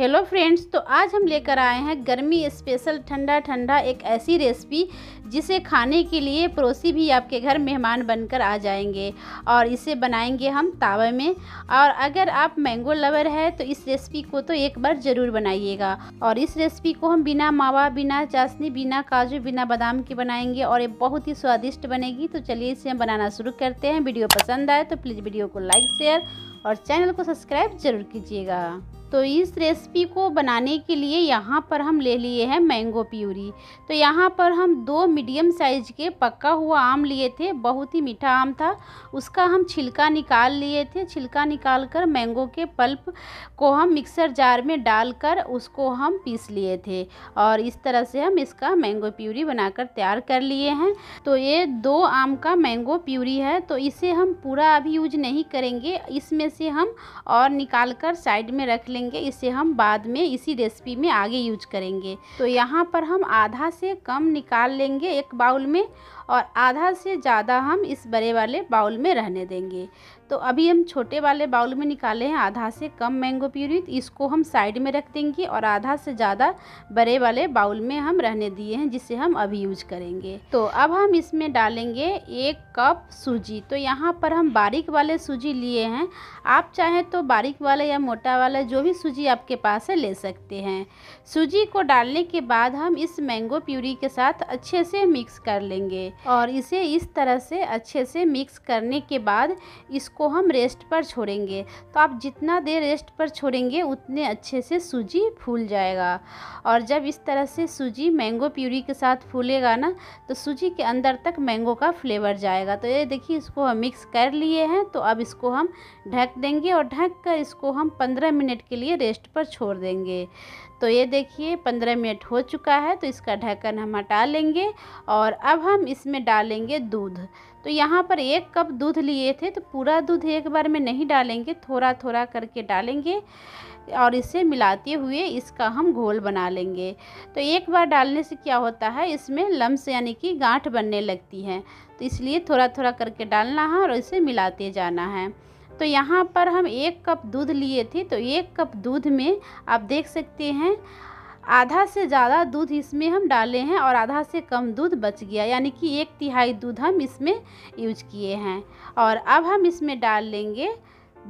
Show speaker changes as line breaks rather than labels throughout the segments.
hello friends तो आज हम लेकर आए हैं गर्मी स्पेशल ठंडा ठंडा एक ऐसी रेसिपी जिसे खाने के लिए पड़ोसी भी आपके घर मेहमान बनकर आ जाएंगे और इसे बनाएंगे हम तावे में और अगर आप मैंगो लवर है तो इस रेसिपी को तो एक बार ज़रूर बनाइएगा और इस रेसिपी को हम बिना मावा बिना चाशनी बिना काजू बिना बादाम के बनाएंगे और ये बहुत ही स्वादिष्ट बनेगी तो चलिए इसे हम बनाना शुरू करते हैं वीडियो पसंद आए तो प्लीज़ वीडियो को लाइक शेयर और चैनल को सब्सक्राइब ज़रूर कीजिएगा तो इस रेसिपी को बनाने के लिए यहाँ पर हम ले लिए हैं मैंगो प्यूरी तो यहाँ पर हम दो मीडियम साइज के पक्का हुआ आम लिए थे बहुत ही मीठा आम था उसका हम छिलका निकाल लिए थे छिलका निकाल कर मैंगो के पल्प को हम मिक्सर जार में डालकर उसको हम पीस लिए थे और इस तरह से हम इसका मैंगो प्यूरी बनाकर तैयार कर लिए हैं तो ये दो आम का मैंगो प्यूरी है तो इसे हम पूरा अभी यूज नहीं करेंगे इसमें से हम और निकाल कर साइड में रख लें लेंगे इसे हम बाद में इसी रेसिपी में आगे यूज करेंगे तो यहाँ पर हम आधा से कम निकाल लेंगे एक बाउल में और आधा से ज़्यादा हम इस बड़े वाले बाउल में रहने देंगे तो अभी हम छोटे वाले बाउल में निकाले हैं आधा से कम मैंगो प्यूरी तो इसको हम साइड में रख देंगे और आधा से ज़्यादा बड़े वाले बाउल में हम रहने दिए हैं जिसे हम अभी यूज करेंगे तो अब हम इसमें डालेंगे एक कप सूजी तो यहाँ पर हम बारीक वाले सूजी लिए हैं आप चाहें तो बारीक वाले या मोटा वाला जो भी सूजी आपके पास है ले सकते हैं सूजी को डालने के बाद हम इस मैंगो प्यूरी के साथ अच्छे से मिक्स कर लेंगे और इसे इस तरह से अच्छे से मिक्स करने के बाद इसको हम रेस्ट पर छोड़ेंगे तो आप जितना देर रेस्ट पर छोड़ेंगे उतने अच्छे से सूजी फूल जाएगा और जब इस तरह से सूजी मैंगो प्यूरी के साथ फूलेगा ना तो सूजी के अंदर तक मैंगो का फ्लेवर जाएगा तो ये देखिए इसको हम मिक्स कर लिए हैं तो अब इसको हम ढक देंगे और ढक कर इसको हम पंद्रह मिनट के लिए रेस्ट पर छोड़ देंगे तो ये देखिए पंद्रह मिनट हो चुका है तो इसका ढक्कन हम हटा लेंगे और अब हम इस इसमें डालेंगे दूध तो यहाँ पर एक कप दूध लिए थे तो पूरा दूध एक बार में नहीं डालेंगे थोड़ा थोड़ा करके डालेंगे और इसे मिलाते हुए इसका हम घोल बना लेंगे तो एक बार डालने से क्या होता है इसमें लम्स यानी कि गांठ बनने लगती है तो इसलिए थोड़ा थोड़ा करके डालना है और इसे मिलाते जाना है तो यहाँ पर हम एक कप दूध लिए थे तो एक कप दूध में आप देख सकते हैं आधा से ज़्यादा दूध इसमें हम डाले हैं और आधा से कम दूध बच गया यानी कि एक तिहाई दूध हम इसमें यूज किए हैं और अब हम इसमें डाल लेंगे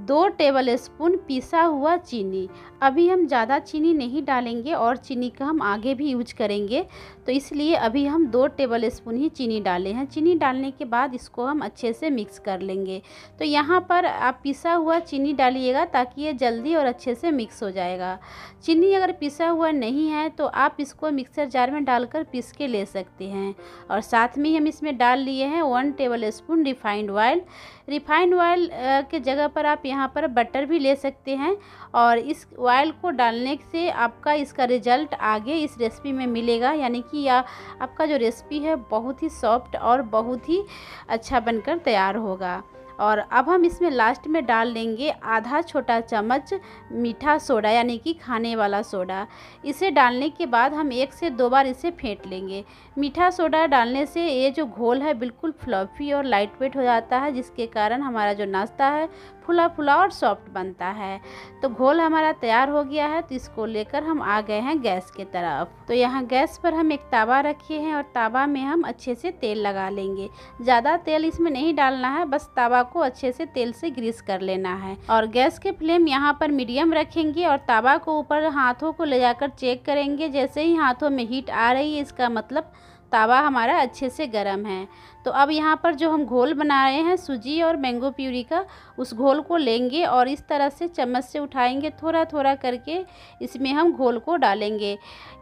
दो टेबल स्पून पिसा हुआ चीनी अभी हम ज़्यादा चीनी नहीं डालेंगे और चीनी का हम आगे भी यूज करेंगे तो इसलिए अभी हम दो टेबल स्पून ही चीनी डाले हैं चीनी डालने के बाद इसको हम अच्छे से मिक्स कर लेंगे तो यहाँ पर आप पिसा हुआ चीनी डालिएगा ताकि ये जल्दी और अच्छे से मिक्स हो जाएगा चीनी अगर पिसा हुआ नहीं है तो आप इसको मिक्सर जार में डालकर पीस के ले सकते हैं और साथ में हम इसमें डाल लिए हैं one tablespoon refined oil refined oil के जगह पर आप यहाँ पर बटर भी ले सकते हैं और इस ऑयल को डालने से आपका इसका रिजल्ट आगे इस रेसिपी में मिलेगा यानी कि या आपका जो रेसिपी है बहुत ही सॉफ्ट और बहुत ही अच्छा बनकर तैयार होगा और अब हम इसमें लास्ट में डाल लेंगे आधा छोटा चम्मच मीठा सोडा यानी कि खाने वाला सोडा इसे डालने के बाद हम एक से दो बार इसे फेंट लेंगे मीठा सोडा डालने से ये जो घोल है बिल्कुल फ्लफी और लाइट वेट हो जाता है जिसके कारण हमारा जो नाश्ता है फुला फुला और सॉफ्ट बनता है तो घोल हमारा तैयार हो गया है तो इसको लेकर हम आ गए हैं गैस के तरफ तो यहाँ गैस पर हम एक तावा रखे हैं और तावा में हम अच्छे से तेल लगा लेंगे ज़्यादा तेल इसमें नहीं डालना है बस तावा को अच्छे से तेल से ग्रीस कर लेना है और गैस के फ्लेम यहाँ पर मीडियम रखेंगे और तवा को ऊपर हाथों को ले जाकर चेक करेंगे जैसे ही हाथों में हीट आ रही है इसका मतलब तावा हमारा अच्छे से गर्म है तो अब यहाँ पर जो हम घोल बना रहे हैं सूजी और मैंगो प्यूरी का उस घोल को लेंगे और इस तरह से चम्मच से उठाएंगे थोड़ा थोड़ा करके इसमें हम घोल को डालेंगे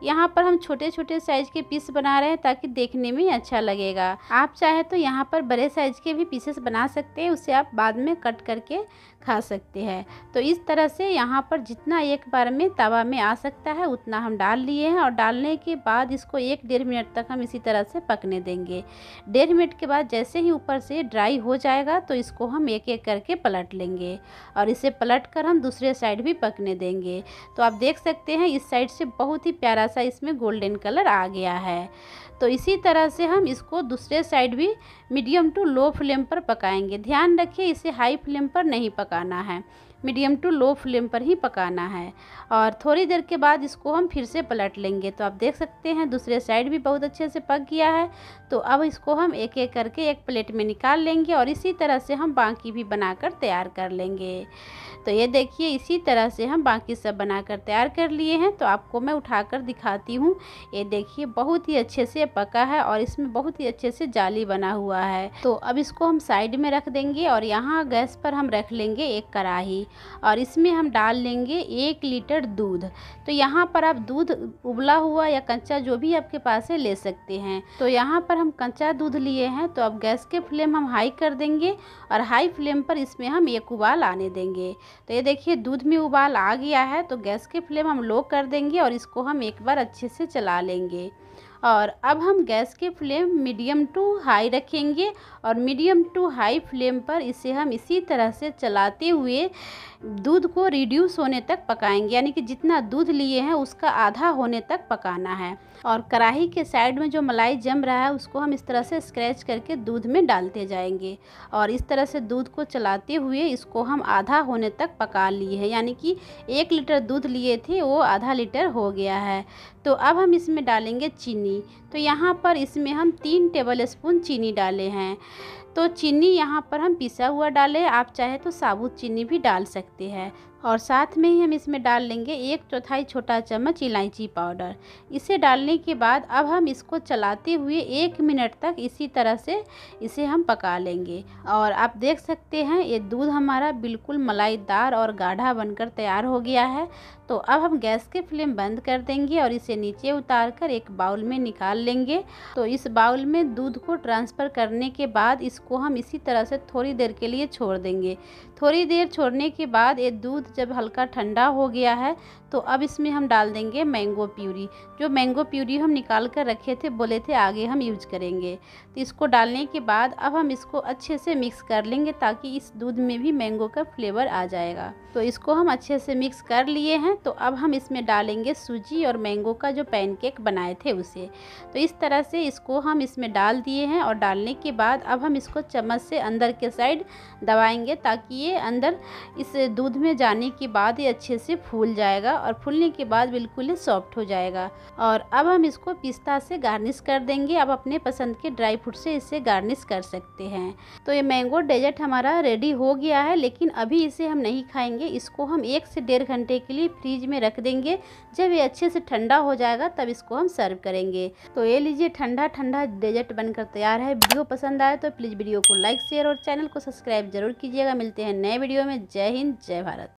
यहाँ पर हम छोटे छोटे साइज़ के पीस बना रहे हैं ताकि देखने में अच्छा लगेगा आप चाहे तो यहाँ पर बड़े साइज़ के भी पीसेस बना सकते हैं उसे आप बाद में कट करके खा सकते हैं तो इस तरह से यहाँ पर जितना एक बार में तवा में आ सकता है उतना हम डाल लिए हैं और डालने के बाद इसको एक डेढ़ मिनट तक हम इसी इसी तरह से पकने देंगे डेढ़ मिनट के बाद जैसे ही ऊपर से ड्राई हो जाएगा तो इसको हम एक एक करके पलट लेंगे और इसे पलट कर हम दूसरे साइड भी पकने देंगे तो आप देख सकते हैं इस साइड से बहुत ही प्यारा सा इसमें गोल्डन कलर आ गया है तो इसी तरह से हम इसको दूसरे साइड भी मीडियम टू लो फ्लेम पर पकाएंगे ध्यान रखिए इसे हाई फ्लेम पर नहीं पकाना है मीडियम टू लो फ्लेम पर ही पकाना है और थोड़ी देर के बाद इसको हम फिर से पलट लेंगे तो आप देख सकते हैं दूसरे साइड भी बहुत अच्छे से पक गया है तो अब इसको हम एक एक करके एक प्लेट में निकाल लेंगे और इसी तरह से हम बाकी भी बनाकर तैयार कर लेंगे तो ये देखिए इसी तरह से हम बाकी सब बनाकर तैयार कर लिए हैं तो आपको मैं उठाकर दिखाती हूँ ये देखिए बहुत ही अच्छे से पका है और इसमें बहुत ही अच्छे से जाली बना हुआ है तो अब इसको हम साइड में रख देंगे और यहाँ गैस पर हम रख लेंगे एक कढ़ाही और इसमें हम डाल लेंगे एक लीटर दूध तो यहाँ पर आप दूध उबला हुआ या कच्चा जो भी आपके पास है ले सकते हैं तो यहाँ पर हम कच्चा दूध लिए हैं तो अब गैस के फ्लेम हम हाई कर देंगे और हाई फ्लेम पर इसमें हम एक उबाल आने देंगे तो ये देखिए दूध में उबाल आ गया है तो गैस की फ्लेम हम लो कर देंगे और इसको हम एक बार अच्छे से चला लेंगे और अब हम गैस के फ्लेम मीडियम टू हाई रखेंगे और मीडियम टू हाई फ्लेम पर इसे हम इसी तरह से चलाते हुए दूध को रिड्यूस होने तक पकाएंगे यानी कि जितना दूध लिए हैं उसका आधा होने तक पकाना है और कढ़ाई के साइड में जो मलाई जम रहा है उसको हम इस तरह से स्क्रैच करके दूध में डालते जाएंगे और इस तरह से दूध को चलाते हुए इसको हम आधा होने तक पका लिए हैं यानी कि एक लीटर दूध लिए थे वो आधा लीटर हो गया है तो अब हम इसमें डालेंगे चीनी तो यहाँ पर इसमें हम तीन टेबल स्पून चीनी डाले हैं तो चीनी यहाँ पर हम पिसा हुआ डालें आप चाहे तो साबुत चीनी भी डाल सकते हैं और साथ में ही हम इसमें डाल लेंगे एक चौथाई छोटा चम्मच इलायची पाउडर इसे डालने के बाद अब हम इसको चलाते हुए एक मिनट तक इसी तरह से इसे हम पका लेंगे और आप देख सकते हैं ये दूध हमारा बिल्कुल मलाईदार और गाढ़ा बनकर तैयार हो गया है तो अब हम गैस के फ्लेम बंद कर देंगे और इसे नीचे उतार कर एक बाउल में निकाल लेंगे तो इस बाउल में दूध को ट्रांसफ़र करने के बाद इसको हम इसी तरह से थोड़ी देर के लिए छोड़ देंगे थोड़ी देर छोड़ने के बाद ये दूध जब हल्का ठंडा हो गया है तो अब इसमें हम डाल देंगे मैंगो प्यूरी जो मैंगो प्यूरी हम निकाल कर रखे थे बोले थे आगे हम यूज करेंगे तो इसको डालने के बाद अब हम इसको अच्छे से मिक्स कर लेंगे ताकि इस दूध में भी मैंगो का फ्लेवर आ जाएगा तो इसको हम अच्छे से मिक्स कर लिए हैं तो अब हम इसमें डालेंगे सूजी और मैंगो का जो पैनकेक बनाए थे उसे तो इस तरह से इसको हम इसमें डाल दिए हैं और डालने के बाद अब हम इसको चम्मच से अंदर के साइड दबाएंगे ताकि ये अंदर इस दूध में जाने लगाने के बाद ये अच्छे से फूल जाएगा और फूलने के बाद बिल्कुल ही सॉफ्ट हो जाएगा और अब हम इसको पिस्ता से गार्निश कर देंगे आप अपने पसंद के ड्राई फ्रूट से इसे गार्निश कर सकते हैं तो ये मैंगो डेजर्ट हमारा रेडी हो गया है लेकिन अभी इसे हम नहीं खाएंगे इसको हम एक से डेढ़ घंटे के लिए फ्रिज में रख देंगे जब ये अच्छे से ठंडा हो जाएगा तब इसको हम सर्व करेंगे तो ये लीजिए ठंडा ठंडा डेजर्ट बनकर तैयार है वीडियो पसंद आए तो प्लीज़ वीडियो को लाइक शेयर और चैनल को सब्सक्राइब जरूर कीजिएगा मिलते हैं नए वीडियो में जय हिंद जय भारत